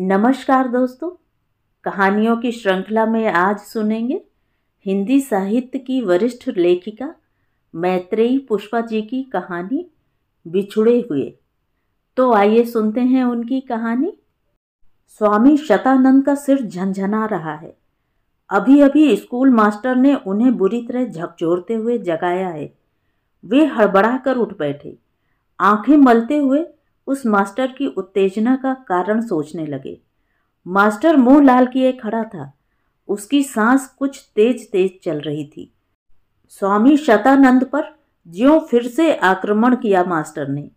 नमस्कार दोस्तों कहानियों की श्रृंखला में आज सुनेंगे हिंदी साहित्य की वरिष्ठ लेखिका मैत्रेयी पुष्पा जी की कहानी बिछुड़े हुए तो आइए सुनते हैं उनकी कहानी स्वामी शतानंद का सिर झंझना रहा है अभी अभी स्कूल मास्टर ने उन्हें बुरी तरह झकझोरते हुए जगाया है वे हड़बड़ा कर उठ बैठे आंखें मलते हुए उस मास्टर की उत्तेजना का कारण सोचने लगे मास्टर मुंह लाल किए खड़ा था उसकी सांस कुछ तेज तेज चल रही थी स्वामी शतानंद पर ज्यो फिर से आक्रमण किया मास्टर ने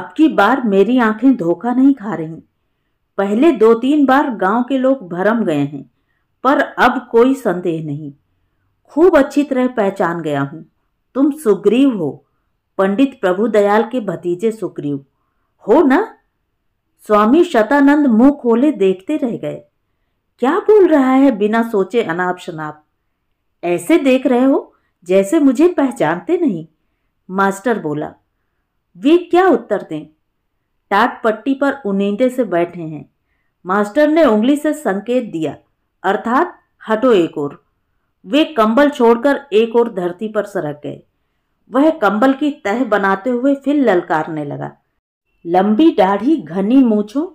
अब की बार मेरी आंखें धोखा नहीं खा रही पहले दो तीन बार गांव के लोग भरम गए हैं पर अब कोई संदेह नहीं खूब अच्छी तरह पहचान गया हूँ तुम सुग्रीव हो पंडित प्रभु दयाल के भतीजे सुग्रीव हो ना स्वामी शतानंद मुंह खोले देखते रह गए क्या बोल रहा है बिना सोचे अनाप शनाप ऐसे देख रहे हो जैसे मुझे पहचानते नहीं मास्टर बोला वे क्या उत्तर दें टाट पट्टी पर उनींदे से बैठे हैं मास्टर ने उंगली से संकेत दिया अर्थात हटो एक और वे कंबल छोड़कर एक और धरती पर सरक गए वह कंबल की तह बनाते हुए फिर ललकारने लगा लंबी दाढ़ी घनी मूछों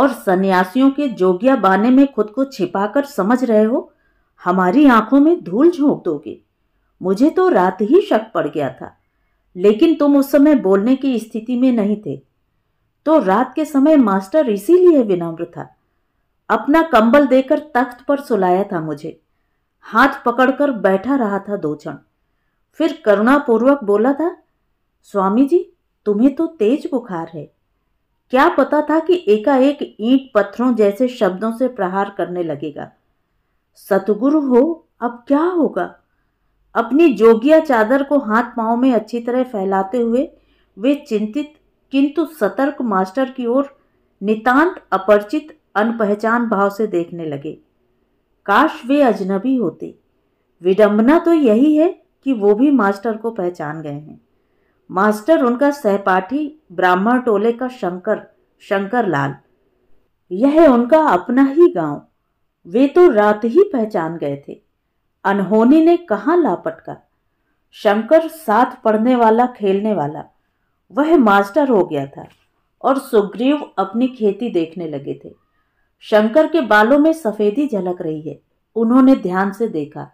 और सन्यासियों के जोगिया बाने में खुद को छिपाकर समझ रहे हो हमारी आंखों में धूल झोंक दोगे मुझे तो रात ही शक पड़ गया था लेकिन तुम उस समय बोलने की स्थिति में नहीं थे तो रात के समय मास्टर इसीलिए विनम्र था अपना कंबल देकर तख्त पर सुलाया था मुझे हाथ पकड़कर बैठा रहा था दो क्षण फिर करुणापूर्वक बोला था स्वामी जी तुम्हें तो तेज बुखार है क्या पता था कि एकाएक ईंट पत्थरों जैसे शब्दों से प्रहार करने लगेगा सतगुरु हो अब क्या होगा अपनी जोगिया चादर को हाथ पाँव में अच्छी तरह फैलाते हुए वे चिंतित किंतु सतर्क मास्टर की ओर नितांत अपरिचित अनपहचान भाव से देखने लगे काश वे अजनबी होते विडंबना तो यही है कि वो भी मास्टर को पहचान गए हैं मास्टर उनका सहपाठी ब्राह्मण टोले का शंकर शंकर लाल यह उनका अपना ही गांव वे तो रात ही पहचान गए थे अनहोनी ने कहाँ लापटका शंकर साथ पढ़ने वाला खेलने वाला वह मास्टर हो गया था और सुग्रीव अपनी खेती देखने लगे थे शंकर के बालों में सफेदी झलक रही है उन्होंने ध्यान से देखा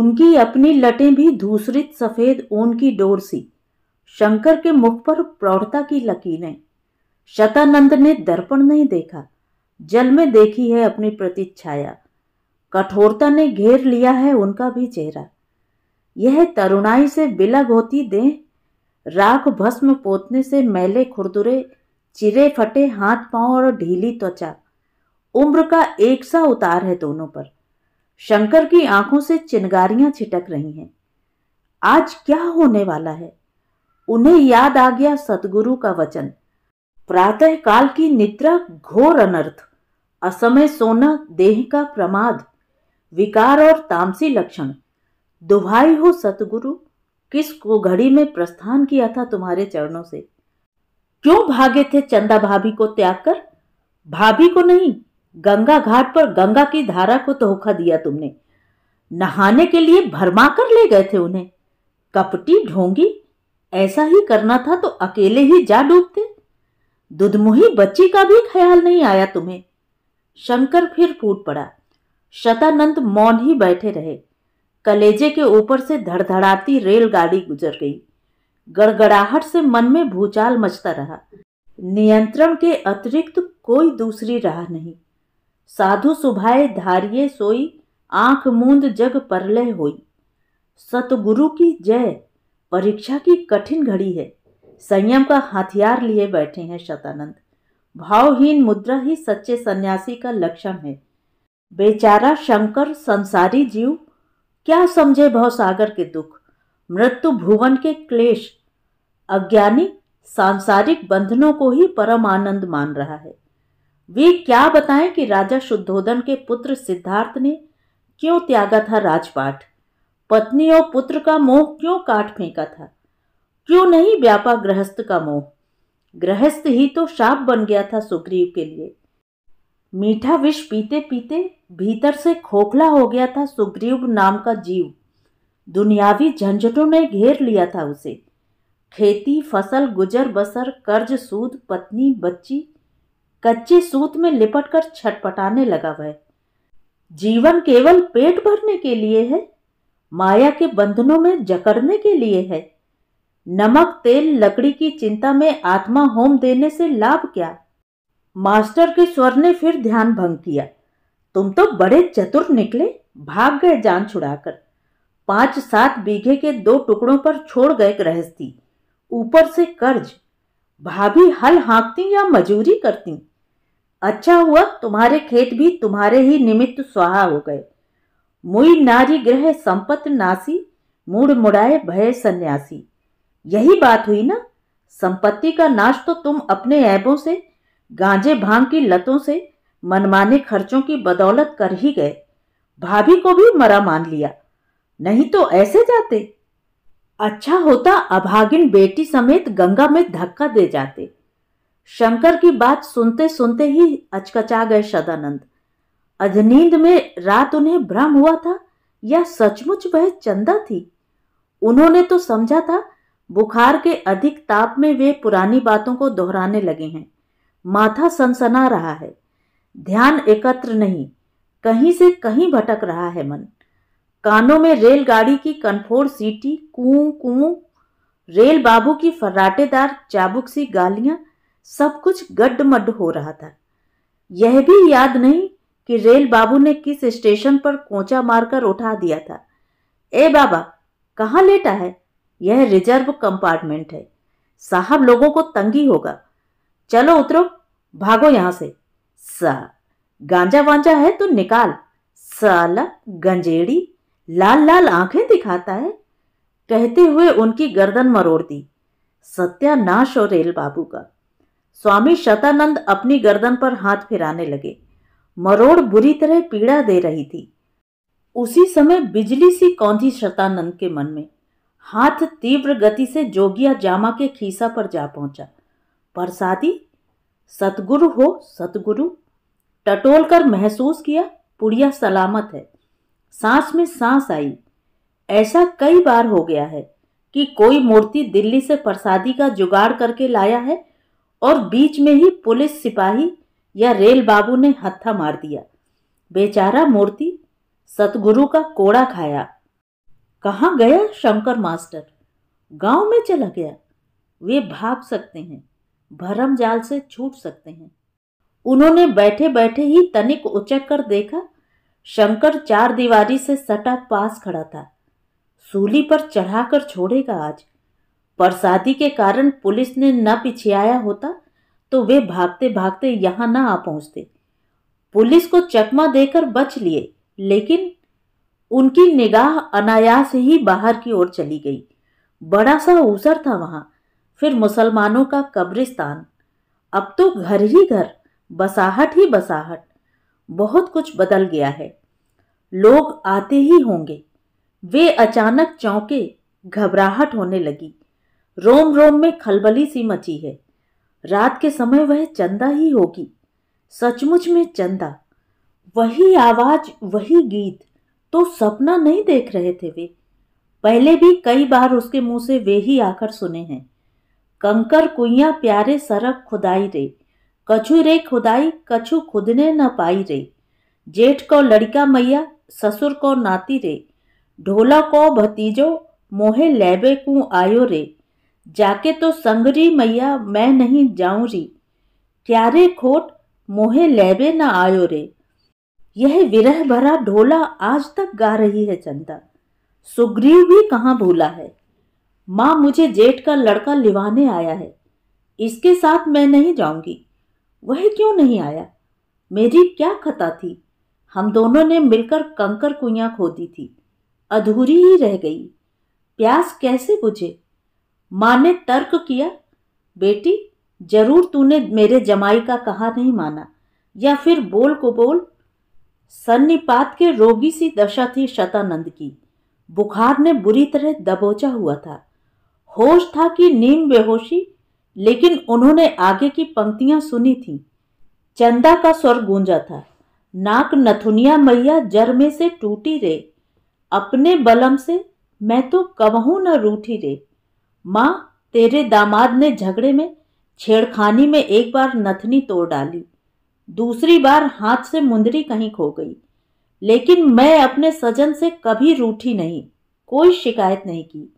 उनकी अपनी लटें भी दूसरी सफेद ऊन की डोर सी शंकर के मुख पर प्रौढ़ता की लकीरें शतानंद ने दर्पण नहीं देखा जल में देखी है अपनी प्रतिच्छाया कठोरता ने घेर लिया है उनका भी चेहरा यह तरुणाई से बिलग होती देह राख भस्म पोतने से मैले खुरदुरे चिरे फटे हाथ पांव और ढीली त्वचा उम्र का एक सा उतार है दोनों पर शंकर की आंखों से चिनगारियां छिटक रही हैं आज क्या होने वाला है उन्हें याद आ गया सतगुरु का वचन प्रातः काल की निद्रा घोर अनर्थ असमय सोना देह का प्रमाद विकार और तामसी लक्षण दुभाई हो सतगुरु किस को घड़ी में प्रस्थान किया था तुम्हारे चरणों से क्यों भागे थे चंदा भाभी को त्याग कर भाभी को नहीं गंगा घाट पर गंगा की धारा को धोखा दिया तुमने नहाने के लिए भरमा कर ले गए थे उन्हें कपटी ढोंगी ऐसा ही करना था तो अकेले ही जा डूबते दुधमुही बच्ची का भी ख्याल नहीं आया तुम्हें शंकर फिर फूट पड़ा शतानंद मौन ही बैठे रहे कलेजे के ऊपर से धड़धड़ाती रेलगाड़ी गुजर गई गड़गड़ाहट से मन में भूचाल मचता रहा नियंत्रण के अतिरिक्त कोई दूसरी राह नहीं साधु सुभाए धारिये सोई आंख मूंद जग परलय होई सतगुरु की जय परीक्षा की कठिन घड़ी है संयम का हथियार लिए बैठे हैं शतानंद भावहीन मुद्रा ही सच्चे सन्यासी का लक्षण है बेचारा शंकर संसारी जीव क्या समझे सागर के दुख मृत्यु भुवन के क्लेश अज्ञानी सांसारिक बंधनों को ही परम आनंद मान रहा है वे क्या बताएं कि राजा शुद्धोधन के पुत्र सिद्धार्थ ने क्यों त्यागा था राजपाठ पत्नी और पुत्र का मोह क्यों काट फेंका था क्यों नहीं व्यापा गृहस्थ का मोह गृहस्थ ही तो शाप बन गया था सुग्रीव के लिए मीठा विष पीते पीते भीतर से खोखला हो गया था सुग्रीव नाम का जीव दुनियावी झंझटों ने घेर लिया था उसे खेती फसल गुजर बसर कर्ज सूद पत्नी बच्ची कच्चे सूत में लिपट कर छटपटाने लगा वह जीवन केवल पेट भरने के लिए है माया के बंधनों में जकड़ने के लिए है नमक तेल लकड़ी की चिंता में आत्मा होम देने से लाभ क्या मास्टर के स्वर ने फिर ध्यान भंग किया तुम तो बड़े चतुर निकले भाग गए जान छुड़ाकर पांच सात बीघे के दो टुकड़ों पर छोड़ गए गृहस्थी ऊपर से कर्ज भाभी हल हाँकती या मजूरी करती अच्छा हुआ तुम्हारे खेत भी तुम्हारे ही निमित्त स्वाहा हो गए मुई नारी ग्रह संपत नासी मूड मुड़ाए भय सन्यासी यही बात हुई ना संपत्ति का नाश तो तुम अपने ऐबों से गांजे भांग की लतों से मनमाने खर्चों की बदौलत कर ही गए भाभी को भी मरा मान लिया नहीं तो ऐसे जाते अच्छा होता अभागिन बेटी समेत गंगा में धक्का दे जाते शंकर की बात सुनते सुनते ही अचकचा गए सदानंद अजनींद में रात उन्हें भ्रम हुआ था या सचमुच वह चंदा थी उन्होंने तो समझा था बुखार के अधिक ताप में वे पुरानी बातों को दोहराने लगे हैं माथा सनसना रहा है ध्यान एकत्र नहीं कहीं से कहीं भटक रहा है मन कानों में रेलगाड़ी की कनफोड़ सीटी कू कू रेल बाबू की फर्राटेदार चाबुक सी गालियां सब कुछ गड्ढ मड्ड हो रहा था यह भी याद नहीं कि रेल बाबू ने किस स्टेशन पर कोचा मारकर उठा दिया था ए बाबा कहाँ लेटा है यह रिजर्व कंपार्टमेंट है साहब लोगों को तंगी होगा चलो उतरो भागो यहां से सा गांजा वांजा है तो निकाल साला गंजेड़ी लाल लाल आंखें दिखाता है कहते हुए उनकी गर्दन मरोड़ दी सत्यानाश और रेल बाबू का स्वामी शतानंद अपनी गर्दन पर हाथ फिराने लगे मरोड़ बुरी तरह पीड़ा दे रही थी उसी समय बिजली सी कौंधी शतानंद के मन में हाथ तीव्र गति से जोगिया जामा के खीसा पर जा पहुंचा पर सतगुरु हो सतगुरु टटोल कर महसूस किया पुड़िया सलामत है सांस में सांस आई ऐसा कई बार हो गया है कि कोई मूर्ति दिल्ली से प्रसादी का जुगाड़ करके लाया है और बीच में ही पुलिस सिपाही या रेल बाबू ने हत्था मार दिया बेचारा मूर्ति सतगुरु का कोड़ा खाया कहाँ गया शंकर मास्टर गांव में चला गया वे भाग सकते हैं भरम जाल से छूट सकते हैं उन्होंने बैठे बैठे ही तनिक उचक कर देखा शंकर चार दीवारी से सटा पास खड़ा था सूली पर चढ़ाकर छोड़ेगा आज परसादी के कारण पुलिस ने न पिछियाया होता तो वे भागते भागते यहाँ ना आ पहुँचते पुलिस को चकमा देकर बच लिए लेकिन उनकी निगाह अनायास ही बाहर की ओर चली गई बड़ा सा ऊसर था वहाँ फिर मुसलमानों का कब्रिस्तान अब तो घर ही घर बसाहट ही बसाहट बहुत कुछ बदल गया है लोग आते ही होंगे वे अचानक चौंके घबराहट होने लगी रोम रोम में खलबली सी मची है रात के समय वह चंदा ही होगी सचमुच में चंदा वही आवाज वही गीत तो सपना नहीं देख रहे थे वे पहले भी कई बार उसके मुंह से वे ही आकर सुने हैं कंकर कुइया प्यारे सरक खुदाई रे कछु रे खुदाई कछु खुदने न पाई रे जेठ को लड़का मैया ससुर को नाती रे ढोला को भतीजो मोहे लैबे कु आयो रे जाके तो संगरी मैया मैं नहीं जाऊं री क्यारे खोट मोहे लेबे न आयो रे यह विरह भरा ढोला आज तक गा रही है चंदा सुग्रीव भी कहाँ भूला है माँ मुझे जेठ का लड़का लिवाने आया है इसके साथ मैं नहीं जाऊंगी वह क्यों नहीं आया मेरी क्या खता थी हम दोनों ने मिलकर कंकर कुइयाँ खोदी थी अधूरी ही रह गई प्यास कैसे बुझे माँ ने तर्क किया बेटी जरूर तूने मेरे जमाई का कहा नहीं माना या फिर बोल को बोल सन्निपात के रोगी सी दशा थी शतानंद की बुखार ने बुरी तरह दबोचा हुआ था होश था कि नीम बेहोशी लेकिन उन्होंने आगे की पंक्तियां सुनी थीं चंदा का स्वर गूंजा था नाक नथुनिया मैया जर में से टूटी रे अपने बलम से मैं तो कबहू न रूठी रे माँ तेरे दामाद ने झगड़े में छेड़खानी में एक बार नथनी तोड़ डाली दूसरी बार हाथ से मुंदरी कहीं खो गई लेकिन मैं अपने सजन से कभी रूठी नहीं कोई शिकायत नहीं की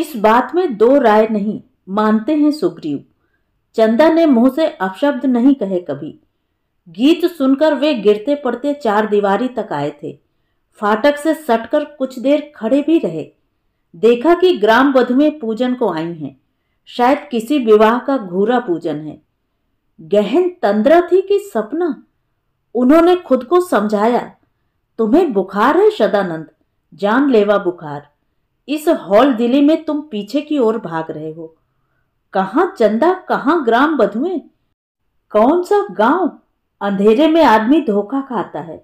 इस बात में दो राय नहीं मानते हैं सुग्रीव चंदा ने मुंह से अपशब्द नहीं कहे कभी गीत सुनकर वे गिरते पड़ते चार दीवारी तक आए थे फाटक से सटकर कुछ देर खड़े भी रहे देखा कि ग्राम वधुएं पूजन को आई हैं शायद किसी विवाह का घूरा पूजन है गहन तंद्रा थी कि सपना उन्होंने खुद को समझाया तुम्हें बुखार है सदानंद जानलेवा बुखार इस हॉल दिली में तुम पीछे की ओर भाग रहे हो कहाँ चंदा कहाँ ग्राम बधुए कौन सा गांव अंधेरे में आदमी धोखा खाता है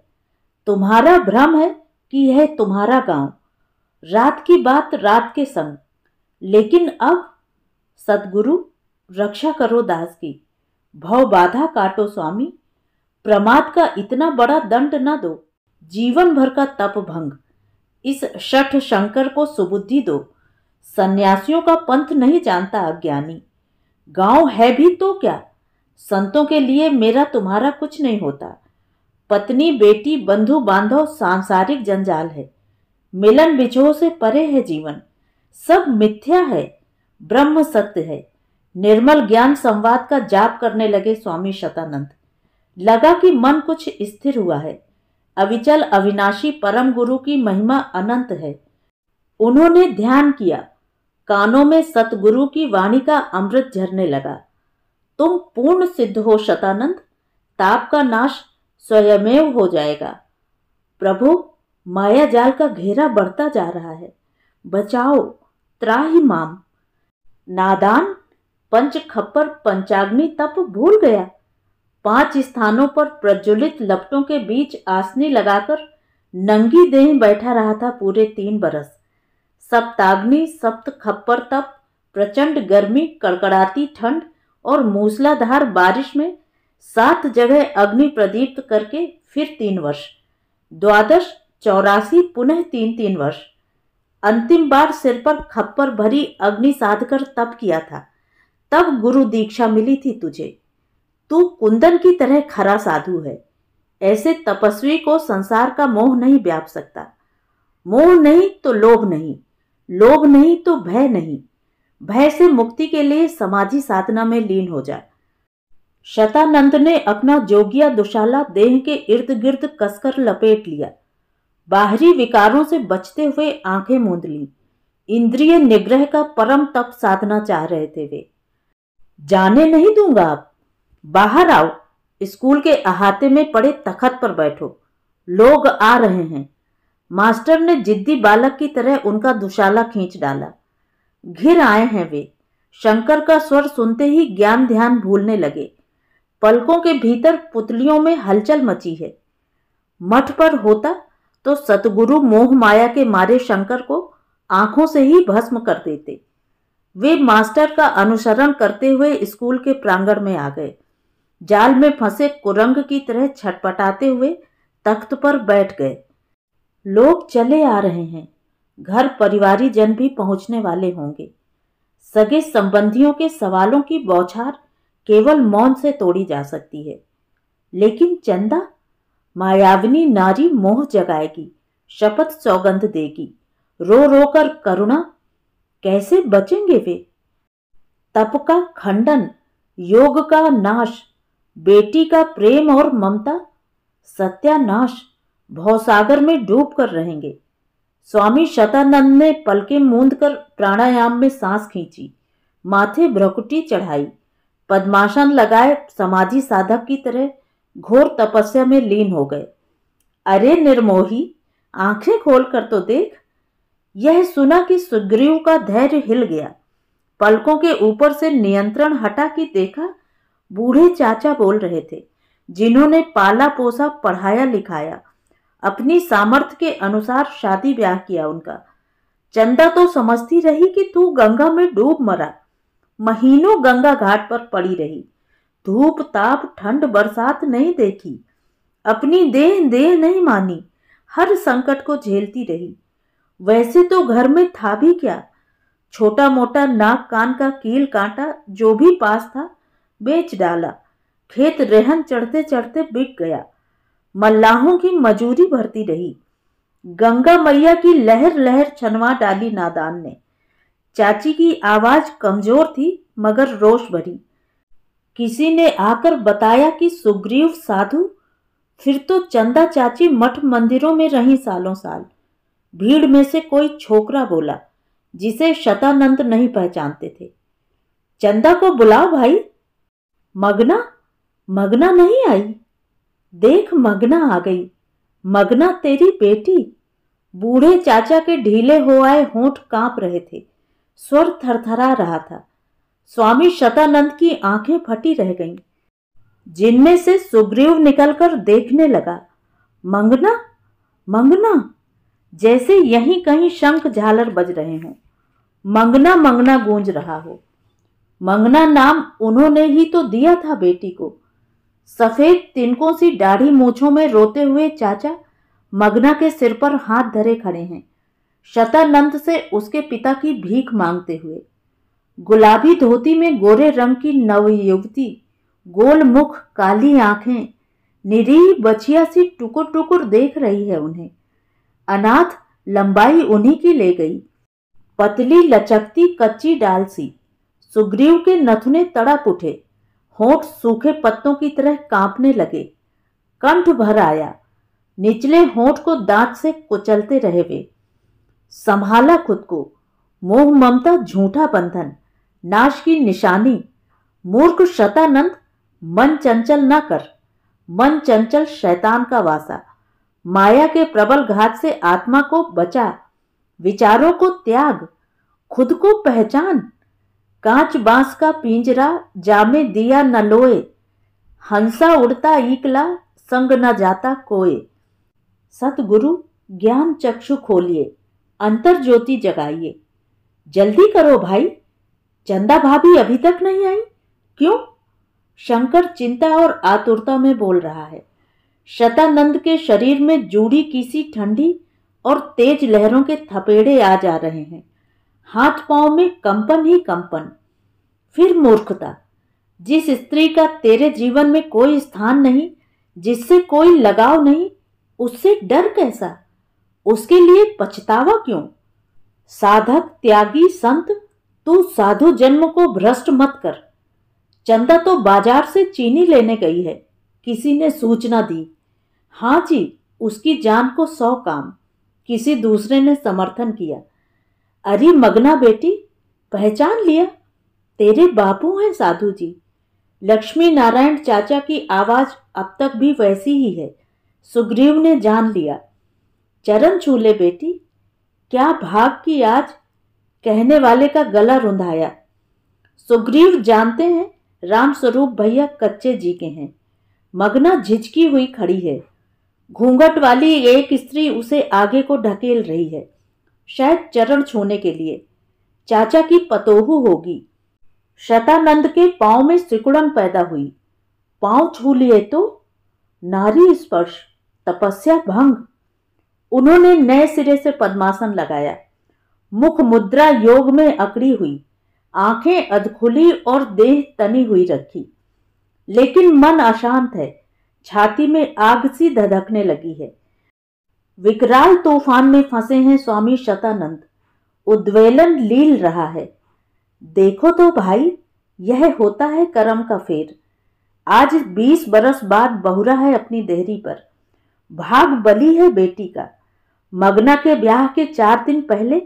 तुम्हारा भ्रम है कि यह तुम्हारा गांव रात की बात रात के संग लेकिन अब सदगुरु रक्षा करो दास की भव बाधा काटो स्वामी प्रमाद का इतना बड़ा दंड न दो जीवन भर का तप भंग इस शठ शंकर को सुबुद्धि दो सन्यासियों का पंथ नहीं जानता अज्ञानी गांव है भी तो क्या संतों के लिए मेरा तुम्हारा कुछ नहीं होता पत्नी बेटी बंधु बांधव सांसारिक जंजाल है मिलन बिछोह से परे है जीवन सब मिथ्या है ब्रह्म सत्य है निर्मल ज्ञान संवाद का जाप करने लगे स्वामी शतानंद लगा कि मन कुछ स्थिर हुआ है अविचल अविनाशी परम गुरु की महिमा अनंत है उन्होंने ध्यान किया कानों में सतगुरु की वाणी का अमृत झरने लगा तुम पूर्ण सिद्ध हो शतानंद ताप का नाश स्वयमेव हो जाएगा प्रभु माया जाल का घेरा बढ़ता जा रहा है बचाओ त्राही माम नादान पंच खप्पर पंचाग्नि तप भूल गया पांच स्थानों पर प्रज्वलित लपटों के बीच आसने लगाकर नंगी देह बैठा रहा था पूरे तीन बरस सप्ताग्नि सप्त खप्पर तप प्रचंड गर्मी कड़कड़ाती ठंड और मूसलाधार बारिश में सात जगह अग्नि प्रदीप्त करके फिर तीन वर्ष द्वादश चौरासी पुनः तीन तीन वर्ष अंतिम बार सिर पर खप्पर भरी अग्नि साध कर तप किया था तब गुरु दीक्षा मिली थी तुझे तू कुंदन की तरह खरा साधु है ऐसे तपस्वी को संसार का मोह नहीं व्याप सकता मोह नहीं तो लोभ नहीं लोभ नहीं तो भय नहीं भय से मुक्ति के लिए समाधि साधना में लीन हो जाए शतानंद ने अपना जोगिया दुशाला देह के इर्द गिर्द कसकर लपेट लिया बाहरी विकारों से बचते हुए आंखें मूंद ली इंद्रिय निग्रह का परम तप साधना चाह रहे थे वे जाने नहीं दूंगा आप बाहर आओ स्कूल के अहाते में पड़े तखत पर बैठो लोग आ रहे हैं मास्टर ने जिद्दी बालक की तरह उनका दुशाला खींच डाला घिर आए हैं वे शंकर का स्वर सुनते ही ज्ञान ध्यान भूलने लगे पलकों के भीतर पुतलियों में हलचल मची है मठ पर होता तो सतगुरु मोह माया के मारे शंकर को आंखों से ही भस्म कर देते वे मास्टर का अनुसरण करते हुए स्कूल के प्रांगण में आ गए जाल में फंसे कुरंग की तरह छटपटाते हुए तख्त पर बैठ गए लोग चले आ रहे हैं घर परिवारी जन भी पहुंचने वाले होंगे सगे संबंधियों के सवालों की बौछार केवल मौन से तोड़ी जा सकती है लेकिन चंदा मायावनी नारी मोह जगाएगी शपथ सौगंध देगी रो रो कर करुणा कैसे बचेंगे वे तप का खंडन योग का नाश बेटी का प्रेम और ममता सत्यानाश भौसागर में डूब कर रहेंगे स्वामी शतानंद ने पलके मूंद कर प्राणायाम में सांस खींची माथे भ्रकुटी चढ़ाई पद्मासन लगाए समाधि साधक की तरह घोर तपस्या में लीन हो गए अरे निर्मोही आंखें खोलकर तो देख यह सुना कि सुग्रीव का धैर्य हिल गया पलकों के ऊपर से नियंत्रण हटा कि देखा बूढ़े चाचा बोल रहे थे जिन्होंने पाला पोसा पढ़ाया लिखाया अपनी सामर्थ्य के अनुसार शादी ब्याह किया उनका चंदा तो समझती रही कि तू गंगा में डूब मरा महीनों गंगा घाट पर पड़ी रही धूप ताप ठंड बरसात नहीं देखी अपनी देह देह नहीं मानी हर संकट को झेलती रही वैसे तो घर में था भी क्या छोटा मोटा नाक कान का कील कांटा जो भी पास था बेच डाला खेत रेहन चढ़ते चढ़ते बिक गया मल्लाहों की मजूरी भरती रही गंगा मैया की लहर लहर छनवा डाली नादान ने चाची की आवाज कमजोर थी मगर रोश भरी किसी ने आकर बताया कि सुग्रीव साधु फिर तो चंदा चाची मठ मंदिरों में रही सालों साल भीड़ में से कोई छोकरा बोला जिसे शतानंद नहीं पहचानते थे चंदा को बुलाओ भाई मगना मगना नहीं आई देख मगना आ गई मगना तेरी बेटी बूढ़े चाचा के ढीले हो आए होंठ कांप रहे थे स्वर थरथरा रहा था स्वामी शतानंद की आंखें फटी रह गईं, जिनमें से सुग्रीव निकलकर देखने लगा मंगना मंगना जैसे यहीं कहीं शंख झालर बज रहे हों मंगना मंगना गूंज रहा हो मंगना नाम उन्होंने ही तो दिया था बेटी को सफेद तिनकों सी दाढ़ी मूछों में रोते हुए चाचा मगना के सिर पर हाथ धरे खड़े हैं शतानंद से उसके पिता की भीख मांगते हुए गुलाबी धोती में गोरे रंग की नवयुवती गोलमुख काली आंखें निरी बछिया सी टुकुर टुकुर देख रही है उन्हें अनाथ लंबाई उन्हीं की ले गई पतली लचकती कच्ची डाल सी सुग्रीव के नथुने तड़प उठे होठ सूखे पत्तों की तरह कांपने लगे कंठ भर आया निचले होठ को दांत से कुचलते रहे वे संभाला खुद को मोह ममता झूठा बंधन नाश की निशानी मूर्ख शतानंद मन चंचल न कर मन चंचल शैतान का वासा माया के प्रबल घात से आत्मा को बचा विचारों को त्याग खुद को पहचान कांच बांस का पिंजरा जामे दिया न लोए हंसा उड़ता इकला संग न जाता कोए सतगुरु ज्ञान चक्षु खोलिए अंतर ज्योति जगाइए जल्दी करो भाई चंदा भाभी अभी तक नहीं आई क्यों शंकर चिंता और आतुरता में बोल रहा है शतानंद के शरीर में जूड़ी किसी ठंडी और तेज लहरों के थपेड़े आ जा रहे हैं हाथ पांव में कंपन ही कंपन फिर मूर्खता जिस स्त्री का तेरे जीवन में कोई स्थान नहीं जिससे कोई लगाव नहीं उससे डर कैसा उसके लिए पछतावा क्यों साधक त्यागी संत तू साधु जन्म को भ्रष्ट मत कर चंदा तो बाजार से चीनी लेने गई है किसी ने सूचना दी हाँ जी उसकी जान को सौ काम किसी दूसरे ने समर्थन किया अरे मगना बेटी पहचान लिया तेरे बापू हैं साधु जी लक्ष्मी नारायण चाचा की आवाज अब तक भी वैसी ही है सुग्रीव ने जान लिया चरण छूले बेटी क्या भाग की आज कहने वाले का गला रुंधाया सुग्रीव जानते हैं रामस्वरूप भैया कच्चे जी के हैं मगना झिझकी हुई खड़ी है घूंघट वाली एक स्त्री उसे आगे को ढकेल रही है शायद चरण छूने के लिए चाचा की पतोहू होगी शतानंद के पांव में सिकुड़न पैदा हुई पांव छू लिए तो नारी स्पर्श तपस्या भंग उन्होंने नए सिरे से पद्मासन लगाया मुख मुद्रा योग में अकड़ी हुई आंखें अधखुली और देह तनी हुई रखी लेकिन मन अशांत है छाती में आग सी धधकने लगी है विकराल तूफान में फंसे हैं स्वामी शतानंद उद्वेलन लील रहा है देखो तो भाई यह होता है कर्म का फेर आज बीस बरस बाद बहुरा है अपनी देहरी पर भाग बली है बेटी का मगना के ब्याह के चार दिन पहले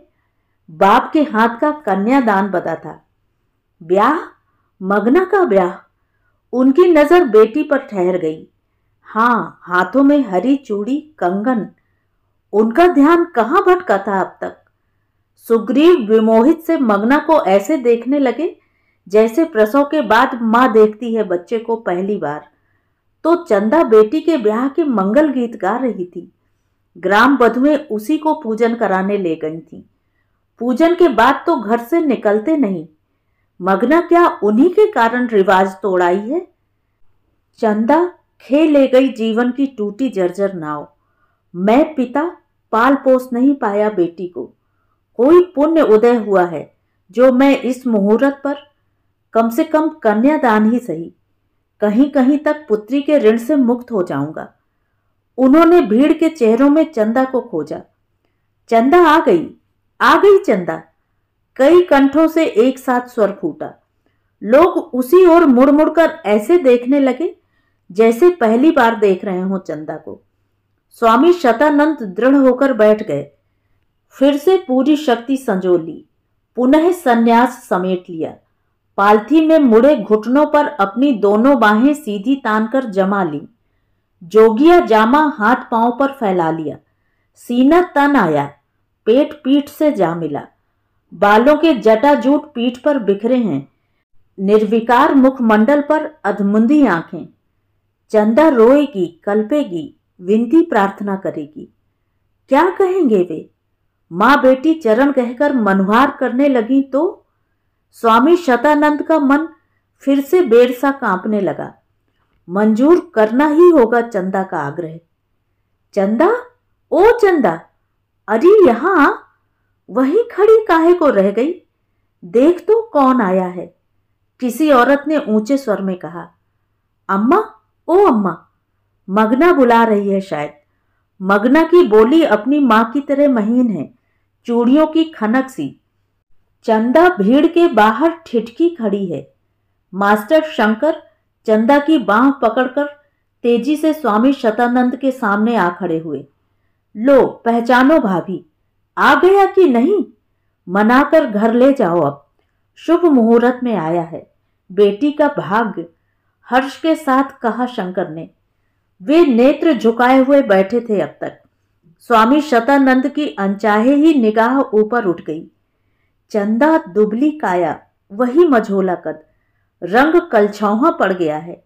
बाप के हाथ का कन्यादान बता था ब्याह मगना का ब्याह उनकी नज़र बेटी पर ठहर गई हाँ हाथों में हरी चूड़ी कंगन उनका ध्यान कहाँ भटका था अब तक सुग्रीव विमोहित से मगना को ऐसे देखने लगे जैसे प्रसव के बाद माँ देखती है बच्चे को पहली बार तो चंदा बेटी के ब्याह के मंगल गीत गा रही थी ग्राम बधुएं उसी को पूजन कराने ले गई थीं पूजन के बाद तो घर से निकलते नहीं मगना क्या उन्हीं के कारण रिवाज तोड़ाई है चंदा खे ले गई जीवन की टूटी जर्जर नाव मैं पिता पाल पोस नहीं पाया बेटी को कोई पुण्य उदय हुआ है जो मैं इस मुहूर्त पर कम से कम कन्यादान ही सही कहीं कहीं तक पुत्री के ऋण से मुक्त हो जाऊंगा उन्होंने भीड़ के चेहरों में चंदा को खोजा चंदा आ गई आ गई चंदा कई कंठों से एक साथ स्वर फूटा लोग उसी ओर मुड़ मुड़कर ऐसे देखने लगे जैसे पहली बार देख रहे हों चंदा को स्वामी शतानंद दृढ़ होकर बैठ गए फिर से पूरी शक्ति संजो ली पुनः संन्यास समेट लिया पालथी में मुड़े घुटनों पर अपनी दोनों बाहें सीधी तानकर जमा ली जोगिया जामा हाथ पांव पर फैला लिया सीना तन आया पेट पीठ से जा मिला बालों के जटाजूट पीठ पर बिखरे हैं निर्विकार मुखमंडल पर अधमुंदी आंखें चंदा रोएगी कल्पेगी विनती प्रार्थना करेगी क्या कहेंगे वे माँ बेटी चरण कहकर मनुहार करने लगी तो स्वामी शतानंद का मन फिर से बेर सा कांपने लगा मंजूर करना ही होगा चंदा का आग्रह चंदा ओ चंदा अरे यहाँ वही खड़ी काहे को रह गई देख तो कौन आया है किसी औरत ने ऊंचे स्वर में कहा अम्मा ओ अम्मा मगना बुला रही है शायद मगना की बोली अपनी माँ की तरह महीन है चूड़ियों की खनक सी चंदा भीड़ के बाहर ठिठकी खड़ी है मास्टर शंकर चंदा की बांह पकड़कर तेजी से स्वामी शतानंद के सामने आ खड़े हुए लो पहचानो भाभी आ गया कि नहीं मनाकर घर ले जाओ अब शुभ मुहूर्त में आया है बेटी का भाग्य हर्ष के साथ कहा शंकर ने वे नेत्र झुकाए हुए बैठे थे अब तक स्वामी शतानंद की अनचाहे ही निगाह ऊपर उठ गई चंदा दुबली काया वही मझोला कद रंग कलछौहा पड़ गया है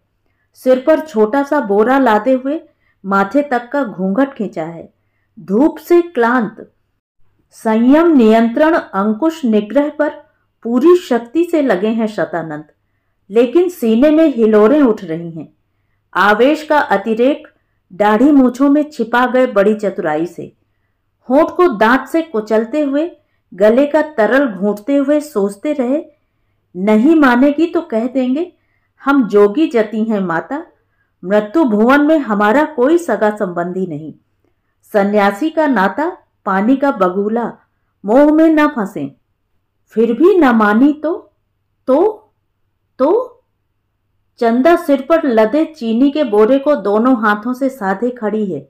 सिर पर छोटा सा बोरा लाते हुए माथे तक का घूंघट खींचा है धूप से क्लांत संयम नियंत्रण अंकुश निग्रह पर पूरी शक्ति से लगे हैं शतानंद लेकिन सीने में हिलोरें उठ रही हैं आवेश का अतिरेक दाढ़ी मूछों में छिपा गए बड़ी चतुराई से होठ को दांत से कुचलते हुए गले का तरल घूटते हुए सोचते रहे नहीं मानेगी तो कह देंगे हम जोगी जती हैं माता मृत्यु भुवन में हमारा कोई सगा संबंधी नहीं सन्यासी का नाता पानी का बगुला मोह में न फंसे फिर भी न मानी तो तो तो चंदा सिर पर लदे चीनी के बोरे को दोनों हाथों से साधे खड़ी है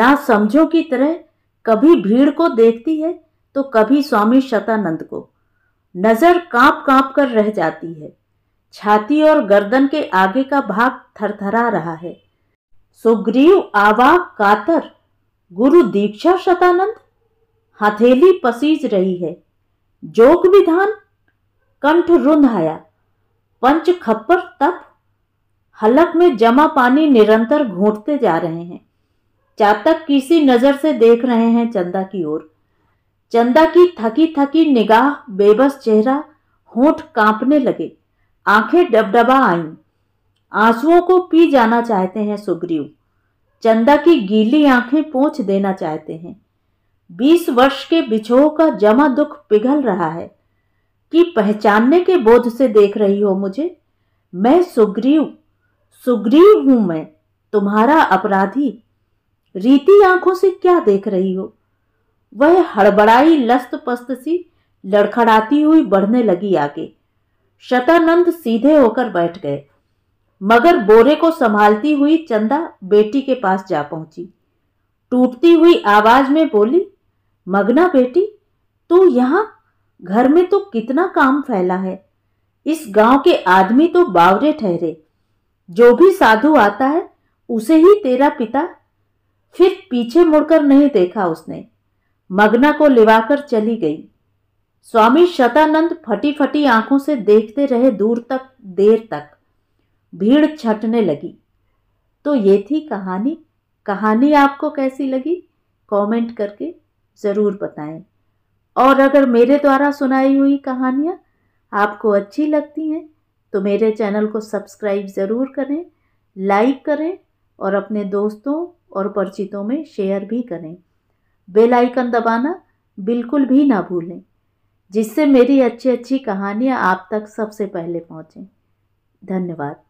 ना समझो की तरह कभी भीड़ को देखती है तो कभी स्वामी शतानंद को नजर कांप कांप कर रह जाती है छाती और गर्दन के आगे का भाग थरथरा रहा है सुग्रीव आवा कातर गुरु दीक्षा शतानंद हथेली पसीज रही है जोग विधान कंठ रुंध आया पंच खप्पर तप हलक में जमा पानी निरंतर घूटते जा रहे हैं चातक किसी नजर से देख रहे हैं चंदा की ओर चंदा की थकी थकी निगाह बेबस चेहरा होठ कांपने लगे आंखें डबडबा आईं आंसुओं को पी जाना चाहते हैं सुग्रीव चंदा की गीली आंखें पोंछ देना चाहते हैं बीस वर्ष के बिछोह का जमा दुख पिघल रहा है कि पहचानने के बोध से देख रही हो मुझे मैं सुग्रीव सुग्रीव हूं मैं तुम्हारा अपराधी रीति आंखों से क्या देख रही हो वह हड़बड़ाई लस्त पस्त सी लड़खड़ाती हुई बढ़ने लगी आगे शतानंद सीधे होकर बैठ गए मगर बोरे को संभालती हुई चंदा बेटी के पास जा पहुंची टूटती हुई आवाज में बोली मगना बेटी तू यहाँ घर में तो कितना काम फैला है इस गांव के आदमी तो बावरे ठहरे जो भी साधु आता है उसे ही तेरा पिता फिर पीछे मुड़कर नहीं देखा उसने मगना को लिवाकर चली गई स्वामी शतानंद फटी फटी आंखों से देखते रहे दूर तक देर तक भीड़ छटने लगी तो ये थी कहानी कहानी आपको कैसी लगी कमेंट करके ज़रूर बताएं और अगर मेरे द्वारा सुनाई हुई कहानियाँ आपको अच्छी लगती हैं तो मेरे चैनल को सब्सक्राइब ज़रूर करें लाइक करें और अपने दोस्तों और परिचितों में शेयर भी करें बेल आइकन दबाना बिल्कुल भी ना भूलें जिससे मेरी अच्छी अच्छी कहानियाँ आप तक सबसे पहले पहुँचें धन्यवाद